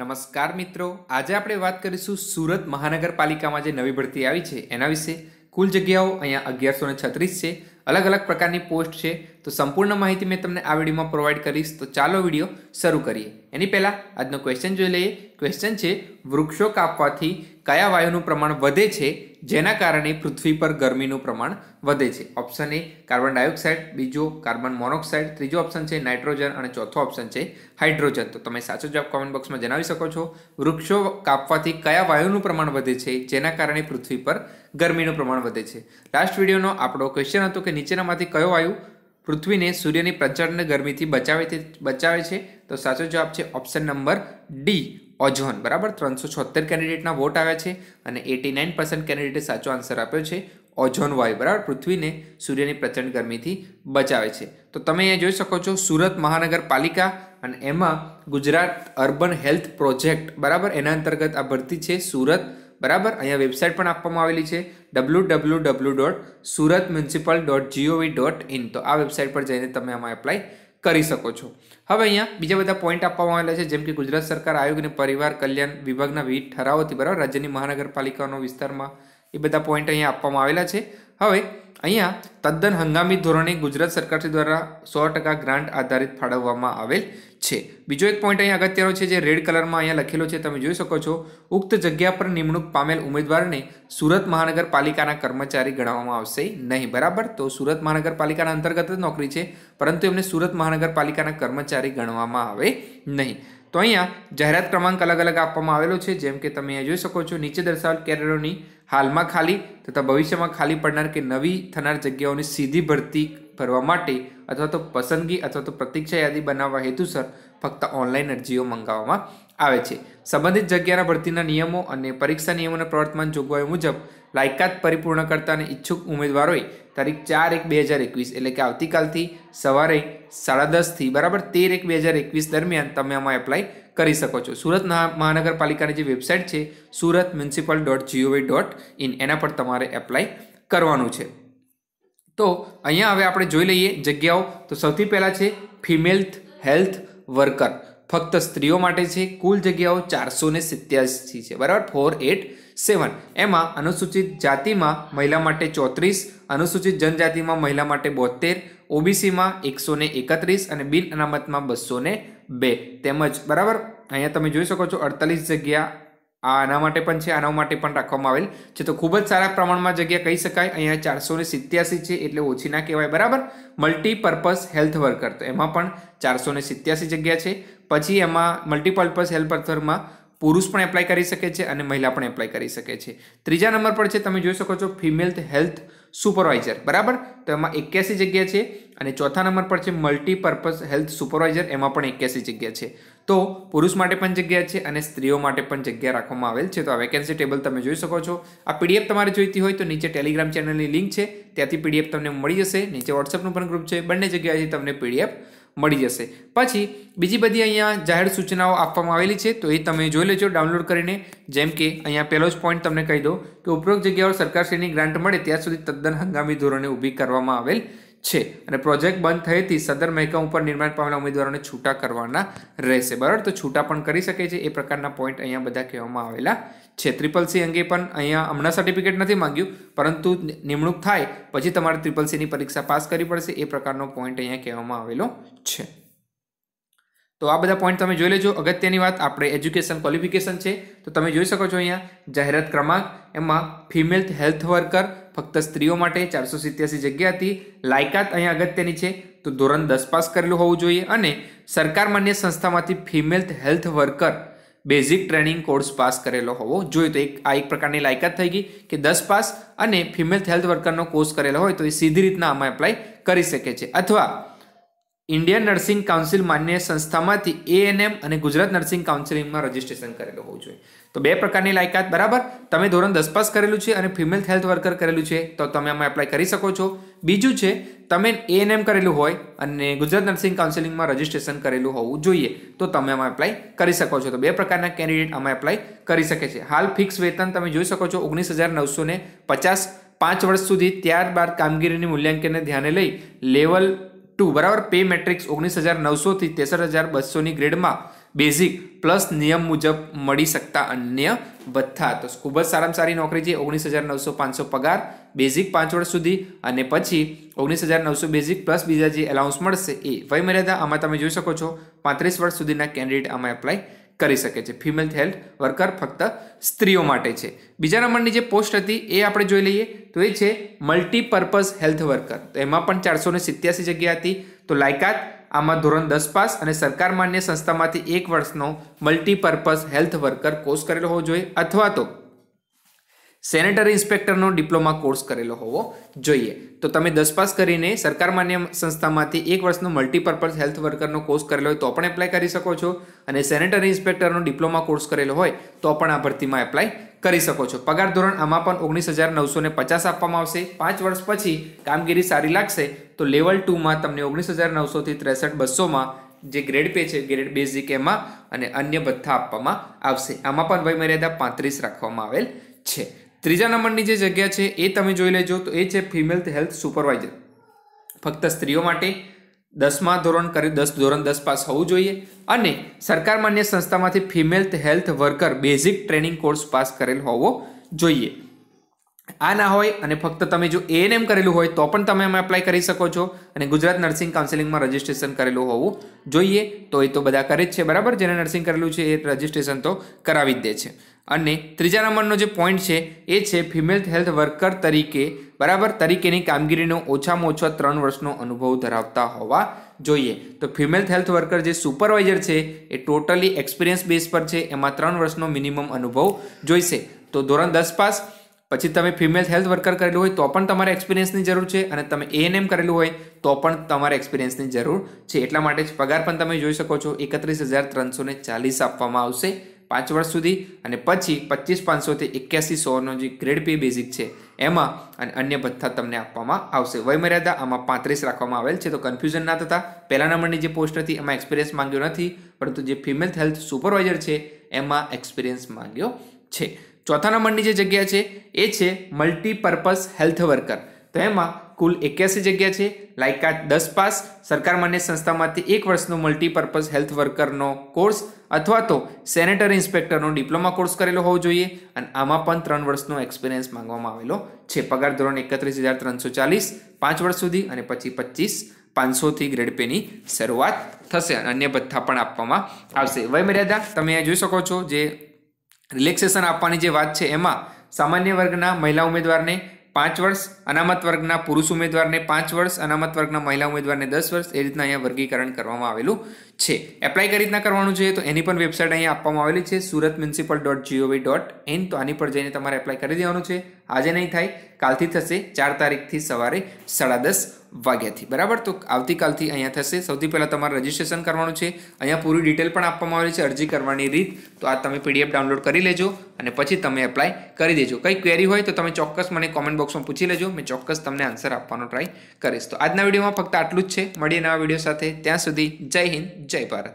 નમસ્કાર મિત્રો આજે આપણે વાત કરીશું સુરત મહાનગરપાલિકામાં જે નવી ભરતી આવી છે એના વિશે કુલ જગ્યાઓ અહીંયા અગિયારસો છત્રીસ છે અલગ અલગ પ્રકારની પોસ્ટ છે તો સંપૂર્ણ માહિતી મેં તમને આ વિડીયોમાં પ્રોવાઈડ કરીશ તો ચાલો વિડીયો શરૂ કરીએ એની પહેલાં આજનો ક્વેશ્ચન જોઈ લઈએ ક્વેશ્ચન છે વૃક્ષો કાપવાથી કયા વાયુનું પ્રમાણ વધે છે જેના કારણે પૃથ્વી પર ગરમીનું પ્રમાણ વધે છે ઓપ્શન એ કાર્બન ડાયોક્સાઇડ બીજો કાર્બન મોનોક્સાઇડ ત્રીજો ઓપ્શન છે નાઇટ્રોજન અને ચોથો ઓપ્શન છે હાઇડ્રોજન તો તમે સાચો જવાબ કોમેન્ટ બોક્સમાં જણાવી શકો છો વૃક્ષો કાપવાથી કયા વાયુનું પ્રમાણ વધે છે જેના કારણે પૃથ્વી પર ગરમીનું પ્રમાણ વધે છે લાસ્ટ વિડીયોનો આપણો ક્વેશ્ચન હતો કે નીચેનામાંથી કયો વાયુ પૃથ્વીને સૂર્યની પ્રચંડ ગરમીથી બચાવે બચાવે છે તો સાચો જવાબ છે ઓપ્શન નંબર ડી ઓઝોન બરાબર ત્રણસો છોતેર કેન્ડિડેટના વોટ આવ્યા છે અને એટી નાઇન પર્સન્ટ કેન્ડિડેટે સાચો આન્સર આપ્યો છે ઓઝોન વાયુ બરાબર પૃથ્વીને સૂર્યની પ્રચંડ ગરમીથી બચાવે છે તો તમે અહીંયા જોઈ શકો છો સુરત મહાનગરપાલિકા અને એમાં ગુજરાત અર્બન હેલ્થ પ્રોજેક્ટ બરાબર એના અંતર્ગત આ ભરતી છે સુરત બરાબર અહીંયા વેબસાઇટ પણ આપવામાં આવેલી છે W W W dot Surat municipal dot gov dot in તો આ વેબસાઇટ પર જઈને તમે આમાં એપ્લાય કરી શકો છો હવે અહીંયા બીજા બધા પોઈન્ટ આપવામાં આવેલા છે જેમ કે ગુજરાત સરકાર આયોગ અને પરિવાર કલ્યાણ વિભાગના વિવિધ ઠરાવોથી બરાબર રાજ્યની મહાનગરપાલિકાનો વિસ્તારમાં એ બધા પોઈન્ટ અહીંયા આપવામાં આવેલા છે હવે અહીંયા તદ્દન હંગામી ધોરણે ગુજરાત સરકાર દ્વારા સો ટકા ગ્રાન્ટ આધારિત ફાળવવામાં આવેલ છે બીજો એક પોઈન્ટ અહીં અગત્યનો છે જે રેડ કલરમાં અહીંયા લખેલો છે તમે જોઈ શકો છો ઉક્ત જગ્યા પર નિમણૂક પામેલ ઉમેદવારને સુરત મહાનગરપાલિકાના કર્મચારી ગણાવવામાં આવશે નહીં બરાબર તો સુરત મહાનગરપાલિકાના અંતર્ગત જ નોકરી છે પરંતુ એમને સુરત મહાનગરપાલિકાના કર્મચારી ગણવામાં આવે નહીં તો અહીંયા જાહેરાત ક્રમાંક અલગ અલગ આપવામાં આવેલો છે જેમ કે તમે અહીંયા જોઈ શકો છો નીચે દર્શાવેલ કેડરોની હાલમાં ખાલી તથા ભવિષ્યમાં ખાલી પડનાર કે નવી થનાર જગ્યાઓની સીધી ભરતી ભરવા માટે અથવા તો પસંદગી અથવા તો પ્રતીક્ષા યાદી બનાવવા હેતુસર ફક્ત ઓનલાઈન અરજીઓ મંગાવવામાં આવે છે સંબંધિત જગ્યાના ભરતીના નિયમો અને પરીક્ષા નિયમોના પ્રવર્તમાન જોગવાઈ મુજબ લાયકાત પરિપૂર્ણ કરતા અને ઈચ્છુક ઉમેદવારોએ તારીખ ચાર એક બે હજાર એકવીસ એટલે કે આવતીકાલથી સવારે સાડા દસથી બરાબર તેર એક બે હજાર એકવીસ દરમિયાન તમે આમાં એપ્લાય કરી શકો છો સુરત મહાનગરપાલિકાની જે વેબસાઇટ છે Surat municipal dot gov dot in એના પર તમારે એપ્લાય કરવાનું છે તો અહીંયા હવે આપણે જોઈ લઈએ જગ્યાઓ તો સૌથી પહેલાં છે ફિમેલ હેલ્થ વર્કર ફક્ત સ્ત્રીઓ માટે છે કુલ જગ્યાઓ ચારસો ને સિત્યાસી છે બરાબર ફોર એટ સેવન એમાં અનુસૂચિત જાતિમાં મહિલા માટે ચોત્રીસ અનુસૂચિત જનજાતિમાં મહિલા માટે બોતેર ઓબીસીમાં એકસો ને એકત્રીસ અને બિન અનામતમાં બસો ને બે તેમજ બરાબર અહીંયા તમે જોઈ શકો છો અડતાલીસ જગ્યા આ આના માટે પણ છે આના માટે પણ રાખવામાં આવેલ છે તો ખૂબ જ સારા પ્રમાણમાં જગ્યા કહી શકાય અહીંયા ચારસો ને સિત્યાસી છે એટલે ઓછી ના કહેવાય બરાબર મલ્ટીપર્પઝ હેલ્થ વર્કર તો એમાં પણ ચારસો ને સિત્યાસી જગ્યા છે પછી એમાં મલ્ટીપર્પઝ હેલ્થ વર્કરમાં પુરુષ પણ એપ્લાય કરી શકે છે અને મહિલા પણ એપ્લાય કરી શકે છે ત્રીજા નંબર પર છે તમે જોઈ શકો છો ફિમેલ હેલ્થ સુપરવાઇઝર બરાબર તો એમાં એક્યાસી જગ્યા છે અને ચોથા નંબર પર છે મલ્ટીપર્પઝ હેલ્થ સુપરવાઇઝર એમાં પણ એક્યાસી જગ્યા છે તો પુરુષ માટે પણ જગ્યા છે અને સ્ત્રીઓ માટે પણ જગ્યા રાખવામાં આવેલ છે તો આ વેકેન્સી ટેબલ તમે જોઈ શકો છો આ પીડીએફ તમારે જોઈતી હોય તો નીચે ટેલિગ્રામ ચેનલની લિંક છે ત્યાંથી પીડીએફ તમને મળી જશે નીચે વોટ્સઅપનું પણ ગ્રુપ છે બંને જગ્યાએથી તમને પીડીએફ મળી જશે પછી બીજી બધી અહીંયા જાહેર સૂચનાઓ આપવામાં આવેલી છે તો એ તમે જોઈ લેજો ડાઉનલોડ કરીને જેમ કે અહીંયા પહેલો જ પોઈન્ટ તમને કહી દો કે ઉપરોક્ત જગ્યાઓ સરકારશ્રીની ગ્રાન્ટ મળે ત્યાં સુધી તદ્દન હંગામી ધોરણે ઊભી કરવામાં આવેલ છે અને પ્રોજેક્ટ બંધ થયેથી સદર મહેકમ ઉપર નિર્માણ પામેલા ઉમેદવારોને છૂટા કરવાના રહેશે બરાબર તો છૂટા પણ કરી શકે છે એ પ્રકારના પોઈન્ટ અહીંયા બધા કહેવામાં આવેલા છે ત્રિપલ સી અંગે પણ અહીંયા હમણાં સર્ટિફિકેટ નથી માંગ્યું પરંતુ નિમણૂક થાય પછી તમારે ત્રિપલ સીની પરીક્ષા પાસ કરવી પડશે એ પ્રકારનો પોઈન્ટ અહીંયા કહેવામાં આવેલો છે તો આ બધા પોઈન્ટ તમે જોઈ લેજો અગત્યની વાત આપણે એજ્યુકેશન ક્વોલિફિકેશન છે તો તમે જોઈ શકો છો અહીંયા જાહેરાત ક્રમાંક એમાં ફિમેલ હેલ્થ વર્કર ફક્ત સ્ત્રીઓ માટે ચારસો સિત્યાસી જગ્યા હતી લાયકાત અહીં અગત્યની છે તો ધોરણ દસ પાસ કરેલું હોવું જોઈએ અને સરકાર માન્ય સંસ્થામાંથી female health worker basic training course pass કરેલો હોવો જોઈએ તો એક આ એક પ્રકારની લાયકાત થઈ ગઈ કે દસ પાસ અને ફિમેલ હેલ્થ વર્કરનો કોર્સ કરેલો હોય તો એ સીધી રીતના આમાં એપ્લાય કરી શકે છે અથવા ઇન્ડિયન નર્સિંગ કાઉન્સિલ માન્ય સંસ્થામાંથી એએનએમ અને ગુજરાત નર્સિંગ કાઉન્સિલિંગમાં રજિસ્ટ્રેશન કરેલું હોવું જોઈએ તો બે પ્રકારની લાયકાત બરાબર તમે ધોરણ દસ પાસ કરેલું છે અને ફિમેલ હેલ્થ વર્કર કરેલું છે તો તમે આમાં એપ્લાય કરી શકો છો બીજું છે તમે એએનએમ કરેલું હોય અને ગુજરાત નર્સિંગ કાઉન્સિલિંગમાં રજિસ્ટ્રેશન કરેલું હોવું જોઈએ તો તમે આમાં એપ્લાય કરી શકો છો તો બે પ્રકારના કેન્ડિડેટ આમાં એપ્લાય કરી શકે છે હાલ ફિક્સ વેતન તમે જોઈ શકો છો ઓગણીસ હજાર નવસો પચાસ પાંચ વર્ષ સુધી ત્યારબાદ કામગીરીની મૂલ્યાંકનને ધ્યાને લઈ લેવલ ટુ બરાબર પે મેટ્રિક્સ ઓગણીસ હજાર નવસોથી તેસઠ હજાર બસોની ગ્રેડમાં બેઝિક પ્લસ નિયમ મુજબ મળી શકતા અન્ય ભથ્થા તો ખૂબ જ સારામાં સારી નોકરી છે ઓગણીસ હજાર નવસો પાંચસો પગાર બેઝિક પાંચ વર્ષ સુધી અને પછી ઓગણીસ હજાર નવસો બેઝિક પ્લસ બીજા જે એલાઉન્સ મળશે એ વય મર્યાદા આમાં તમે જોઈ શકો છો પાંત્રીસ વર્ષ સુધીના કેન્ડિડેટ આમાં એપ્લાય કરી શકે છે ફિમેલ હેલ્થ વર્કર ફક્ત સ્ત્રીઓ માટે છે બીજા નંબરની જે પોસ્ટ હતી એ આપણે જોઈ લઈએ તો એ છે મલ્ટીપર્પઝ હેલ્થ વર્કર તો એમાં પણ ચારસો ને સિત્યાસી જગ્યા હતી તો લાયકાત આમાં ધોરણ દસ પાસ અને સરકાર માન્ય સંસ્થામાંથી એક વર્ષનો મલ્ટીપર્પઝ હેલ્થ વર્કર કોર્સ કરેલો હોવો જોઈએ અથવા તો સેનેટરી ઇન્સ્પેક્ટરનો ડિપ્લોમા કોર્સ કરેલો હોવો જોઈએ તો તમે દસ પાસ કરીને સરકાર માન્ય સંસ્થામાંથી એક વર્ષનો મલ્ટીપર્પઝ હેલ્થ વર્કરનો કોર્સ કરેલો હોય તો પણ એપ્લાય કરી શકો છો અને સેનેટરી ઇન્સ્પેક્ટરનો ડિપ્લોમા કોર્સ કરેલો હોય તો પણ આ ભરતીમાં એપ્લાય કરી શકો છો પગાર ધોરણ આમાં પણ ઓગણીસ હજાર નવસો ને પચાસ આપવામાં આવશે પાંચ વર્ષ પછી કામગીરી સારી લાગશે તો લેવલ ટુમાં તમને ઓગણીસ હજાર નવસોથી ત્રેસઠ બસોમાં જે ગ્રેડ પે છે ગ્રેડ બેઝિક એમાં અને અન્ય ભથ્થા આપવામાં આવશે આમાં પણ વયમર્યાદા પાંત્રીસ રાખવામાં આવેલ છે ત્રીજા નંબરની જે જગ્યા છે એ તમે જોઈ લેજો તો એ છે ફિમેલ હેલ્થ સુપરવાઇઝર ફક્ત સ્ત્રીઓ માટે દસમા ધોરણ કરી દસ ધોરણ દસ પાસ હોવું જોઈએ અને સરકાર માન્ય સંસ્થામાંથી female health worker basic training course pass કરેલ હોવો જોઈએ આ ના હોય અને ફક્ત તમે જો એએન એમ કરેલું હોય તો પણ તમે એમાં એપ્લાય કરી શકો છો અને ગુજરાત નર્સિંગ કાઉન્સિલિંગમાં રજિસ્ટ્રેશન કરેલું હોવું જોઈએ તો એ તો બધા કરે જ છે બરાબર જેને નર્સિંગ કરેલું છે એ રજિસ્ટ્રેશન તો કરાવી જ દે છે અને ત્રીજા નંબરનો જે પોઈન્ટ છે એ છે ફિમેલ હેલ્થ વર્કર તરીકે બરાબર તરીકેની કામગીરીનો ઓછામાં ઓછા ત્રણ વર્ષનો અનુભવ ધરાવતા હોવા જોઈએ તો ફિમેલ હેલ્થ વર્કર જે સુપરવાઇઝર છે એ ટોટલી એક્સપિરિયન્સ બેઝ પર છે એમાં ત્રણ વર્ષનો મિનિમમ અનુભવ જોઈશે તો ધોરણ દસ પાસ પછી તમે ફિમેલ હેલ્થ વર્કર કરેલું હોય તો પણ તમારે એક્સપિરિયન્સની જરૂર છે અને તમે એએનએમ કરેલું હોય તો પણ તમારે એક્સપિરિયન્સની જરૂર છે એટલા માટે જ પગાર પણ તમે જોઈ શકો છો એકત્રીસ હજાર ત્રણસો ચાલીસ આપવામાં આવશે પાંચ વર્ષ સુધી અને પછી પચીસ પાંચસોથી એક્યાસી સોનો જે ગ્રેડ પી બેઝિક છે એમાં અને અન્ય ભથ્થા તમને આપવામાં આવશે વયમર્યાદા આમાં પાંત્રીસ રાખવામાં આવેલ છે તો કન્ફ્યુઝન ના થતા પહેલા નંબરની જે પોસ્ટ હતી એમાં એક્સપિરિયન્સ માંગ્યો નથી પરંતુ જે ફિમેલ હેલ્થ સુપરવાઇઝર છે એમાં એક્સપિરિયન્સ માંગ્યો છે ચોથા નંબરની જે જગ્યા છે એ છે મલ્ટીપર્પઝ હેલ્થ વર્કર તો એમાં કુલ એક્યાસી જગ્યા છે લાયકાત દસ પાસ સરકાર માન્ય સંસ્થામાંથી એક વર્ષનો મલ્ટીપર્પઝ હેલ્થ વર્કરનો કોર્સ અથવા તો સેનેટરી ઇન્સ્પેક્ટરનો ડિપ્લોમા કોર્સ કરેલો હોવો જોઈએ અને આમાં પણ ત્રણ વર્ષનો એક્સપિરિયન્સ માંગવામાં આવેલો છે પગાર ધોરણ એકત્રીસ હજાર ત્રણસો ચાલીસ પાંચ વર્ષ સુધી અને પછી પચીસ પાંચસોથી ગ્રેડ પેની શરૂઆત થશે અને અન્ય ભથ્થા પણ આપવામાં આવશે વયમર્યાદા તમે અહીંયા જોઈ શકો છો જે રિલેક્સેશન આપવાની જે વાત છે એમાં સામાન્ય વર્ગના મહિલા ઉમેદવારને પાંચ વર્ષ અનામત વર્ગના પુરુષ ઉમેદવારને પાંચ વર્ષ અનામત વર્ગના મહિલા ઉમેદવારને દસ વર્ષ એ રીતના અહીંયા વર્ગીકરણ કરવામાં આવેલું છે એપ્લાય કઈ રીતના કરવાનું છે તો એની પણ વેબસાઇટ અહીંયા આપવામાં આવેલી છે Surat municipal dot gov dot in તો આની પર જઈને તમારે એપ્લાય કરી દેવાનું છે આજે નહીં થાય કાલથી થશે ચાર તારીખથી સવારે સાડા દસ વાગ્યાથી બરાબર તો આવતીકાલથી અહીંયા થશે સૌથી પહેલાં તમારે રજીસ્ટ્રેશન કરવાનું છે અહીંયા પૂરી ડિટેલ પણ આપવામાં આવેલી છે અરજી કરવાની રીત તો આ તમે પીડીએફ ડાઉનલોડ કરી લેજો અને પછી તમે એપ્લાય કરી દેજો કંઈ ક્વેરી હોય તો તમે ચોક્કસ મને કોમેન્ટ બોક્સમાં પૂછી લેજો મેં ચોક્કસ તમને આન્સર આપવાનો ટ્રાય કરીશ તો આજના વિડીયોમાં ફક્ત આટલું જ છે મળીએ નવા વિડીયો સાથે ત્યાં સુધી જય હિન્દ જય ભારત